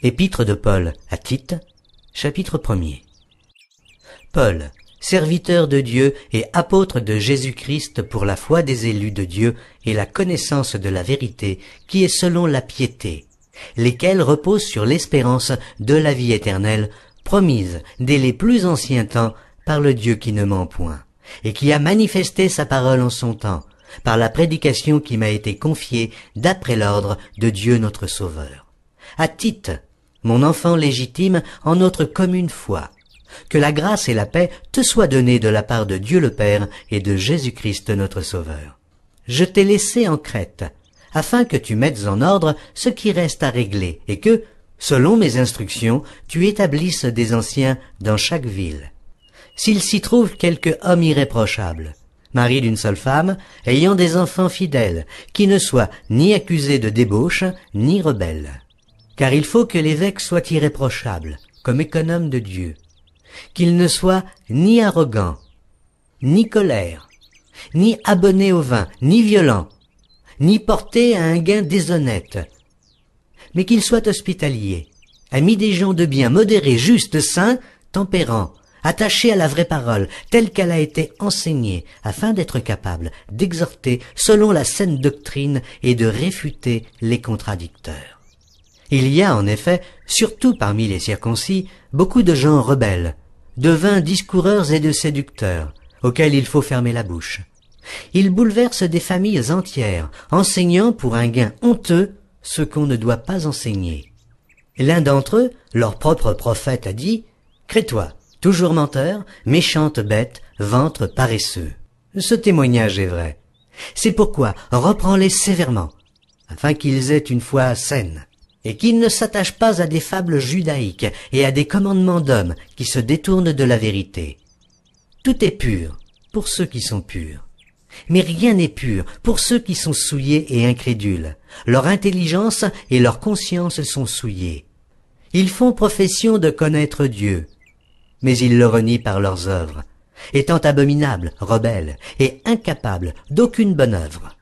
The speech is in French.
Épître de Paul à Tite, chapitre 1 Paul, serviteur de Dieu et apôtre de Jésus-Christ pour la foi des élus de Dieu et la connaissance de la vérité qui est selon la piété, lesquels reposent sur l'espérance de la vie éternelle promise dès les plus anciens temps par le Dieu qui ne ment point, et qui a manifesté sa parole en son temps, par la prédication qui m'a été confiée d'après l'ordre de Dieu notre Sauveur. À Tite, mon enfant légitime, en notre commune foi. Que la grâce et la paix te soient données de la part de Dieu le Père et de Jésus-Christ notre Sauveur. Je t'ai laissé en Crète, afin que tu mettes en ordre ce qui reste à régler et que, selon mes instructions, tu établisses des anciens dans chaque ville. S'il s'y trouve quelque homme irréprochable, mari d'une seule femme, ayant des enfants fidèles, qui ne soient ni accusés de débauche, ni rebelles car il faut que l'évêque soit irréprochable, comme économe de Dieu, qu'il ne soit ni arrogant, ni colère, ni abonné au vin, ni violent, ni porté à un gain déshonnête, mais qu'il soit hospitalier, ami des gens de bien, modéré, juste, saint, tempérant, attaché à la vraie parole, telle qu'elle a été enseignée, afin d'être capable d'exhorter selon la saine doctrine et de réfuter les contradicteurs. Il y a en effet, surtout parmi les circoncis, beaucoup de gens rebelles, de vains discoureurs et de séducteurs, auxquels il faut fermer la bouche. Ils bouleversent des familles entières, enseignant pour un gain honteux ce qu'on ne doit pas enseigner. L'un d'entre eux, leur propre prophète, a dit Crée-toi, toujours menteur, méchante bête, ventre paresseux. Ce témoignage est vrai. C'est pourquoi reprends-les sévèrement, afin qu'ils aient une foi saine et qu'ils ne s'attachent pas à des fables judaïques et à des commandements d'hommes qui se détournent de la vérité. Tout est pur pour ceux qui sont purs. Mais rien n'est pur pour ceux qui sont souillés et incrédules. Leur intelligence et leur conscience sont souillées. Ils font profession de connaître Dieu, mais ils le renient par leurs œuvres, étant abominables, rebelles et incapables d'aucune bonne œuvre.